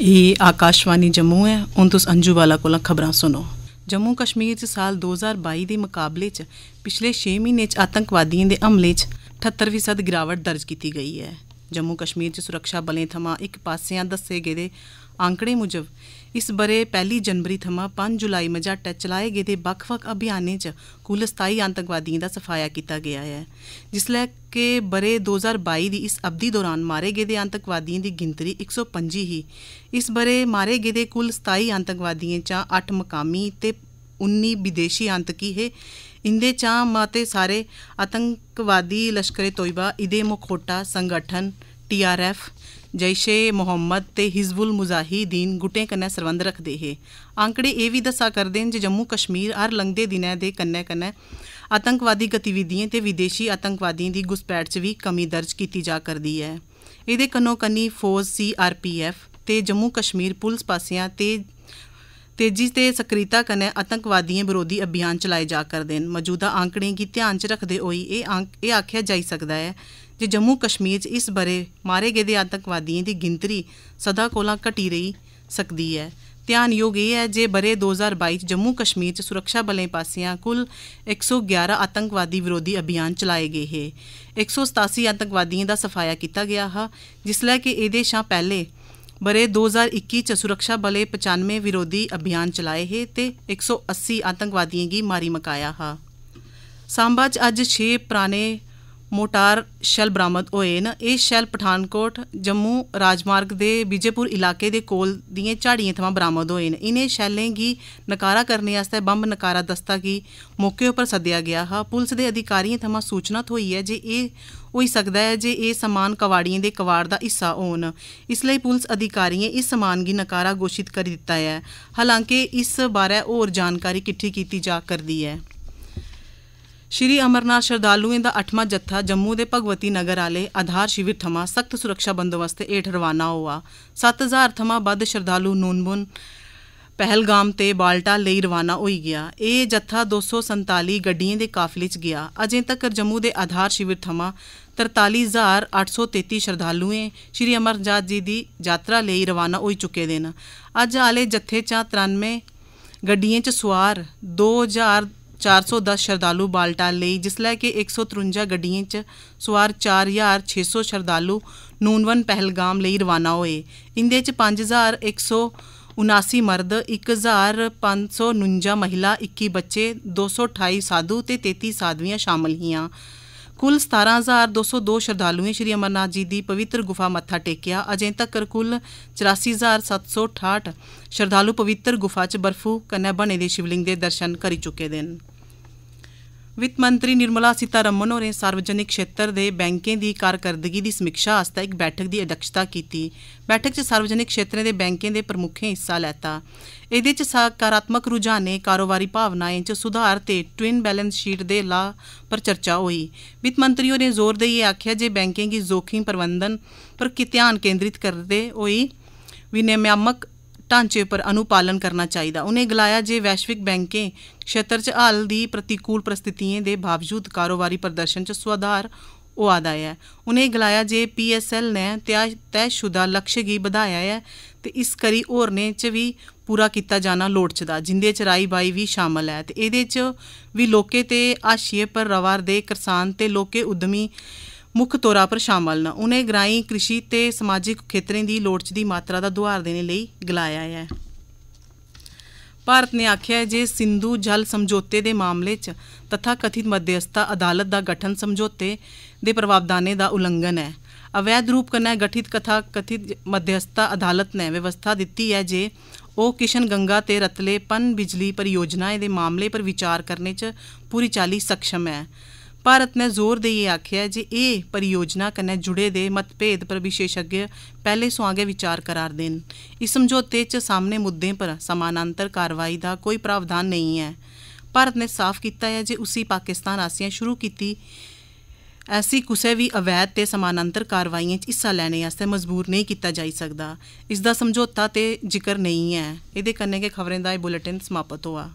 ਇਹ ਆਕਾਸ਼ਵਾਣੀ ਜੰਮੂ ਹੈ ਹੁਣ ਤੁਸੀਂ ਅੰਜੂ ਵਾਲਾ ਕੋਲੋਂ ਖਬਰਾਂ ਸੁਣੋ ਜੰਮੂ ਕਸ਼ਮੀਰ 'ਚ ਸਾਲ 2022 ਦੇ ਮੁਕਾਬਲੇ 'ਚ ਪਿਛਲੇ 6 ਮਹੀਨੇ 'ਚ ਆਤੰਕਵਾਦੀਆਂ ਦੇ ਹਮਲੇ 'ਚ 78% ਗਿਰਾਵਟ ਦਰਜ ਕੀਤੀ ਗਈ ਹੈ ਜੰਮੂ ਕਸ਼ਮੀਰ 'ਚ ਸੁਰੱਖਿਆ ਬਲਾਂ ਥਮਾ ਇੱਕ ਪਾਸਿਆਂ ਦੱਸੇ ਗਏ ਦੇ ਅੰਕੜੇ ਮੁਜਬ ਇਸ ਬਰੇ ਪਹਿਲੀ ਜਨਵਰੀ ਥਮਾਂ 5 ਜੁਲਾਈ ਮਜਾਟਾ ਚਲਾਏ ਗਏ ਦੇ ਵੱਖ-ਵੱਖ ਅਭਿਆਨੇ 'ਚ ਕੁੱਲ 27 ਆਤੰਕਵਾਦੀਆਂ ਦਾ ਸਫਾਇਆ ਕੀਤਾ ਗਿਆ ਹੈ ਜਿਸ ਲੈ ਕਿ ਬਰੇ 2022 ਦੀ ਇਸ ਅਵਧੀ ਦੌਰਾਨ ਮਾਰੇ ਗਏ ਦੇ ਆਤੰਕਵਾਦੀਆਂ ਦੀ ਗਿਣਤੀ 125 ਹੀ ਇਸ ਬਰੇ ਮਾਰੇ ਗਏ ਦੇ ਕੁੱਲ 27 ਆਤੰਕਵਾਦੀਆਂ 'ਚ 8 ਮਕਾਮੀ ਤੇ 19 ਵਿਦੇਸ਼ੀ ਆਤੰਕੀ ਹੈ ਇੰਦੇ ਚਾਂ ਮਾਤੇ ਸਾਰੇ ਆਤੰਕਵਾਦੀ ਲਸ਼ਕਰੇ ਤੋਇਬਾ ਇਦੇ ਮੁਖੋਟਾ ਸੰਗਠਨ ਟੀਆਰਐਫ ਜੈਸ਼ੇ ਮੁਹੰਮਦ ਤੇ ਹਿਜ਼ਬੁਲ ਮੁਜਾਹੀਦੀਨ ਗੁੱਟੇ ਕੰਨੇ ਸਰਵੰਦ ਰੱਖਦੇ ਹੈ ਅੰਕੜੇ ਇਹ ਵੀ ਦੱਸਾ ਕਰਦੇ ਹਨ ਜੇ ਜੰਮੂ ਕਸ਼ਮੀਰ ਹਰ ਲੰਘਦੇ ਦਿਨਾਂ ਦੇ ਕੰਨੇ ਕੰਨੇ ਆਤੰਕਵਾਦੀ ਗਤੀਵਿਧੀਆਂ ਤੇ ਵਿਦੇਸ਼ੀ ਆਤੰਕਵਾਦੀਆਂ ਦੀ ਗੁਸਪੈਠ 'ਚ ਵੀ ਕਮੀ ਦਰਜ ਕੀਤੀ ਜਾ ਕਰਦੀ ਹੈ ਇਹਦੇ ਕੰਨੋ ਕੰਨੀ force C R P F ਤੇ ਜੰਮੂ ਕਸ਼ਮੀਰ ਪੁਲਿਸ ਪਾਸਿਆਂ ਤੇ ਤੇਜ਼ੀ ਤੇ ਸਕਰੀਤਾ ਕਨੇ ਆਤੰਕਵਾਦੀਆਂ ਵਿਰੋਧੀ ਅਭਿਆਨ ਚਲਾਏ ਜਾ ਕਰਦੇ ਹਨ ਮੌਜੂਦਾ ਅੰਕੜੇ ਕੀ ਧਿਆਨ ਚ ਰੱਖਦੇ ਹੋਈ ਇਹ ਅੰਕ ਇਹ ਆਖਿਆ ਜਾ ਸਕਦਾ ਹੈ ਜੇ ਜੰਮੂ ਕਸ਼ਮੀਰ 'ਚ ਇਸ ਬਰੇ ਮਾਰੇ ਗਏ ਦੇ ਆਤੰਕਵਾਦੀਆਂ ਦੀ ਗਿਣਤੀ ਸਦਾ ਕੋਲਾ ਘਟੀ ਰਹੀ ਸਕਦੀ ਹੈ ਧਿਆਨਯੋਗ ਇਹ ਹੈ ਜੇ ਬਰੇ 2022 ਚ ਜੰਮੂ ਕਸ਼ਮੀਰ ਚ ਸੁਰੱਖਿਆ ਬਲਾਂ ਪਾਸਿਆਂ ਕੁੱਲ 111 ਆਤੰਕਵਾਦੀ ਵਿਰੋਧੀ ਅਭਿਆਨ ਚਲਾਏ ਗਏ ਹੈ 187 ਆਤੰਕਵਾਦੀਆਂ ਦਾ ਸਫਾਇਆ ਕੀਤਾ ਗਿਆ ਹੈ ਜਿਸ ਲਈ ਕਿ ਇਹਦੇ ਸ਼ਾ ਪਹਿਲੇ ਬਰੇ 2021 ਚ ਸੁਰੱਖਿਆ ਬਲੇ 95 ਵਿਰੋਧੀ ਅਭਿਆਨ ਚਲਾਏ ਹੈ ਤੇ 180 ਆਤੰਕਵਾਦੀਆਂ ਦੀ ਮਾਰੀ ਮਕਾਇਆ ਹੈ ਸਾਂਬਾ ਚ ਅੱਜ 6 ਪ੍ਰਾਣੇ ਮੋਟਾਰ ਸ਼ੈਲ ਬਰਾਮਦ ਹੋਏ ਨ ਇਹ ਸ਼ੈਲ ਪਠਾਨਕੋਟ ਜੰਮੂ ਰਾਜਮਾਰਗ ਦੇ ਵਿਜੇਪੁਰ ਇਲਾਕੇ ਦੇ ਕੋਲ ਦੀਆਂ ਝਾੜੀਆਂ ਥਾਂ ਬਰਾਮਦ ਹੋਏ ਨੇ ਇਨੇ ਸ਼ੈਲਾਂ ਕੀ ਨਕਾਰਾ ਕਰਨੇ ਵਾਸਤੇ ਬੰਬ ਨਕਾਰਾ ਦਸਤਾ ਕੀ ਮੌਕੇ ਉੱਪਰ ਸੱਦਿਆ ਗਿਆ ਹਾ ਪੁਲਿਸ ਦੇ ਅਧਿਕਾਰੀਆਂ ਥਾਂ ਸੂਚਨਾ ਹੋਈ ਹੈ ਜੇ ਇਹ ਹੋਈ ਸਕਦਾ ਹੈ ਜੇ ਇਹ ਸਮਾਨ ਕਵਾੜੀਆਂ ਦੇ ਕਵਾੜ ਦਾ ਹਿੱਸਾ ਹੋਣ ਇਸ ਲਈ ਪੁਲਿਸ ਅਧਿਕਾਰੀਆਂ ਇਸ ਸਮਾਨ ਦੀ ਨਕਾਰਾ ਘੋਸ਼ਿਤ ਕਰ ਦਿੱਤਾ ਹੈ ਹਾਲਾਂਕਿ ਇਸ ਬਾਰੇ ਹੋਰ ਜਾਣਕਾਰੀ ਕਿੱਠੀ ਕੀਤੀ ਜਾ ਕਰਦੀ ਹੈ ਸ਼੍ਰੀ ਅਮਰਨਾਥ ਸ਼ਰਧਾਲੂਆਂ ਦਾ 8ਵਾਂ ਜੱਥਾ ਜੰਮੂ ਦੇ ਭਗਵਤੀ ਨਗਰ ਆਲੇ ਆਧਾਰ ਸ਼ਿਵਰ ਥਮਾ ਸਖਤ ਸੁਰੱਖਿਆ ਬੰਦੋਬਸਤ ਏਠ ਰਵਾਨਾ ਹੋਆ 7000 ਥਮਾ ਵੱਧ ਸ਼ਰਧਾਲੂ ਨੂਨਬੁਨ ਪਹਿਲਗਾਮ ਤੇ ਬਾਲਟਾ ਲਈ ਰਵਾਨਾ ਹੋਈ ਗਿਆ ਇਹ ਜੱਥਾ 247 ਗੱਡੀਆਂ ਦੇ ਕਾਫਲੇ 'ਚ ਗਿਆ ਅਜੇ ਤੱਕ ਜੰਮੂ ਦੇ ਆਧਾਰ ਸ਼ਿਵਰ ਥਮਾ 43833 ਸ਼ਰਧਾਲੂਏ ਸ਼੍ਰੀ ਅਮਰਨਾਥ ਜੀ ਦੀ ਯਾਤਰਾ ਲਈ ਰਵਾਨਾ ਹੋਈ ਚੁੱਕੇ ਦੇ ਨੇ ਅੱਜ ਆਲੇ ਜੱਥੇ 'ਚ 93 ਗੱਡੀਆਂ 'ਚ ਸਵਾਰ 2000 410 ਸ਼ਰਧਾਲੂ ਬਾਲਟਾਲ ਲਈ ਜਿਸ ਲੈ ਕੇ 153 ਗੱਡੀਆਂ 'ਚ ਸਵਾਰ 4600 ਸ਼ਰਧਾਲੂ ਨੂਨਵਨ ਪਹਿਲਗਾਮ ਲਈ ਰਵਾਨਾ ਹੋਏ ਇੰਦੇ 'ਚ 5179 ਮਰਦ 1549 ਮਹਿਲਾ 21 ਬੱਚੇ 228 ਸਾਧੂ ਤੇ 33 ਸਾਧਵੀਆਂ ਸ਼ਾਮਲ ਹੀਆਂ ਕੁੱਲ 17202 ਸ਼ਰਧਾਲੂਆਂ ਸ਼੍ਰੀ ਅਮਰਨਾਥ ਜੀ ਦੀ ਪਵਿੱਤਰ ਗੁਫਾ ਮੱਥਾ ਟੇਕਿਆ ਅਜੇ ਤੱਕ ਕੁੱਲ 84768 ਸ਼ਰਧਾਲੂ ਪਵਿੱਤਰ ਗੁਫਾ 'ਚ ਬਰਫੂ ਕੰਨੇ ਬਣੇ ਦੇ ਸ਼ਿਵਲਿੰਗ ਦੇ ਦਰਸ਼ਨ ਕਰੀ ਚੁੱਕੇ ਦੇਨ ਵਿੱਤ ਮੰਤਰੀ ਨਿਰਮਲਾ ਸੀਤਾਰਮਨ ਹੋਰੇ ਸਾਰਵਜਨਿਕ ਖੇਤਰ ਦੇ ਬੈਂਕਾਂ ਦੀ ਕਾਰਕਰਦਗੀ ਦੀ ਸਮੀਖਿਆ ਆਸਤਾ ਇੱਕ ਬੈਠਕ ਦੀ ਅਧਿਕਸ਼ਤਾ ਕੀਤੀ ਬੈਠਕ 'ਚ ਸਾਰਵਜਨਿਕ ਖੇਤਰ ਦੇ ਬੈਂਕਾਂ ਦੇ ਪ੍ਰਮੁੱਖੇ ਹਿੱਸਾ ਲੈਤਾ ਇਹਦੇ 'ਚ ਸਕਾਰਾਤਮਕ ਰੁਝਾਨੇ ਕਾਰੋਬਾਰੀ ਭਾਵਨਾਵਾਂ 'ਚ ਸੁਧਾਰ ਤੇ ਟਵਿਨ ਬੈਲੈਂਸ ਸ਼ੀਟ ਦੇ ਲਾ ਪਰ ਚਰਚਾ ਹੋਈ ਵਿੱਤ ਮੰਤਰੀ ਹੋਰੇ ਜ਼ੋਰ ਦੇ ਇਹ ਆਖਿਆ ਜੇ ਬੈਂਕਾਂ ਦੀ ਜ਼ੋਖਿਮ ਪ੍ਰਬੰਧਨ ਪਰ ਕਿ ਧਿਆਨ ਕੇਂਦਰਿਤ ਕਰਦੇ ਹੋਈ ਵਿਨਿਯਮਾਤਮਕ ਢਾਂਚੇ ਉੱਪਰ ਅਨੁਪਾਲਨ ਕਰਨਾ ਚਾਹੀਦਾ ਉਹਨੇ ਗਲਾਇਆ ਜੇ ਵੈਸ਼ਵਿਕ ਬੈਂਕਿੰਗ ਖੇਤਰ 'ਚ ਹਾਲ ਦੀ ਪ੍ਰਤੀਕੂਲ ਪ੍ਰਸਥਿਤੀਆਂ ਦੇ ਬਾਵਜੂਦ ਕਾਰੋਬਾਰੀ ਪ੍ਰਦਰਸ਼ਨ 'ਚ ਸੁਧਾਰ ਉਹ ਆਦਾ ਹੈ ਉਹਨੇ ਗਲਾਇਆ ਜੇ ਪੀਐਸਐਲ ਨੇ ਤੈਅਸ਼ੁਦਾ ਲਕਸ਼ਯ ਗੀ ਵਧਾਇਆ ਹੈ ਤੇ ਇਸ ਕਰੀ ਹੋਰ ਨੇ 'ਚ ਵੀ ਪੂਰਾ ਕੀਤਾ ਜਾਣਾ ਚਦਾ ਜਿੰਦੇ 'ਚ ਰਾਈ ਬਾਈ ਵੀ ਸ਼ਾਮਲ ਹੈ ਤੇ ਇਹਦੇ 'ਚ ਵੀ ਲੋਕੇ ਤੇ ਆਸ਼ੀਏ ਪਰ ਰਵਾਰ ਦੇ ਕਿਸਾਨ ਤੇ ਲੋਕੇ ਉਦਮੀ ਮੁੱਖ ਤੌਰਾ 'ਤੇ ਸ਼ਾਮਲ ਨਾ ਉਹਨੇ ਗ੍ਰਾਈ ਕ੍ਰਿਸ਼ੀ ਤੇ ਸਮਾਜਿਕ ਖੇਤਰਾਂ ਦੀ ਦੀ ਮਾਤਰਾ ਦਾ ਦੁਹਾਰ ਦੇਣ ਲਈ ਗਲਾਇਆ ਹੈ ਭਾਰਤ ਨੇ ਆਖਿਆ ਹੈ ਜੇ ਸਿੰਧੂ ਜਲ ਸਮਝੌਤੇ ਦੇ ਮਾਮਲੇ 'ਚ ਤਥਾ ਕਥਿਤ ਮਧਿਅਸਤਾ ਅਦਾਲਤ ਦਾ ਗਠਨ ਸਮਝੌਤੇ ਦੇ ਪ੍ਰਵਾਦਾਨੇ ਦਾ ਉਲੰਘਣ ਹੈ ਅਵੈਧ ਰੂਪ ਕਰਨਾ ਗਠਿਤ ਕਥਾ ਕਥਿਤ ਮਧਿਅਸਤਾ ਅਦਾਲਤ ਨੇ ਵਿਵਸਥਾ ਦਿੱਤੀ ਹੈ ਜੇ ਉਹ ਕਿਸ਼ਨ ਗੰਗਾ ਤੇ ਰਤਲੇ ਪਨ ਬਿਜਲੀ ਪਰਿਯੋਜਨਾਏ ਦੇ ਮਾਮਲੇ ਪਰ ਵਿਚਾਰ ਕਰਨੇ 'ਚ ਪੂਰੀ ਚਾਲੀ ਸક્ષਮ ਹੈ ਭਾਰਤ ਨੇ ਜ਼ੋਰ ਦੇਈ ਆਖਿਆ ਜੇ ਇਹ ਪਰਿਯੋਜਨਾ ਕਨੇ ਜੁੜੇ ਦੇ ਮਤਭੇਦ ਪਰ ਵਿਸ਼ੇਸ਼ਗਿ ਪਹਿਲੇ ਸਵਾਗੇ ਵਿਚਾਰ ਕਰਾਰ ਦੇਣ ਇਸ ਸਮਝੌਤੇ ਚ ਸਾਹਮਣੇ ਮੁੱਦੇ ਪਰ ਸਮਾਨਾਂਤਰ ਕਾਰਵਾਈ ਦਾ ਕੋਈ ਪ੍ਰਾਵਧਾਨ ਨਹੀਂ ਹੈ ਭਾਰਤ ਨੇ ਸਾਫ਼ ਕੀਤਾ ਹੈ ਜੇ ਉਸੇ ਪਾਕਿਸਤਾਨ ਆਸੀਆਂ ਸ਼ੁਰੂ ਕੀਤੀ ਐਸੀ ਕਿਸੇ ਵੀ ਅਵੈਧ ਤੇ ਸਮਾਨਾਂਤਰ ਕਾਰਵਾਈਆਂ ਚ ਹਿੱਸਾ ਲੈਣੇ ਵਾਸਤੇ ਮਜਬੂਰ ਨਹੀਂ ਕੀਤਾ ਜਾ ਸਕਦਾ ਇਸ ਦਾ ਸਮਝੌਤਾ ਤੇ ਜ਼ਿਕਰ ਨਹੀਂ ਹੈ ਇਹਦੇ ਕੰਨੇ ਕੇ ਖਬਰਾਂ ਦਾ ਇਹ ਬੁਲੇਟਿਨ ਸਮਾਪਤ ਹੋਆ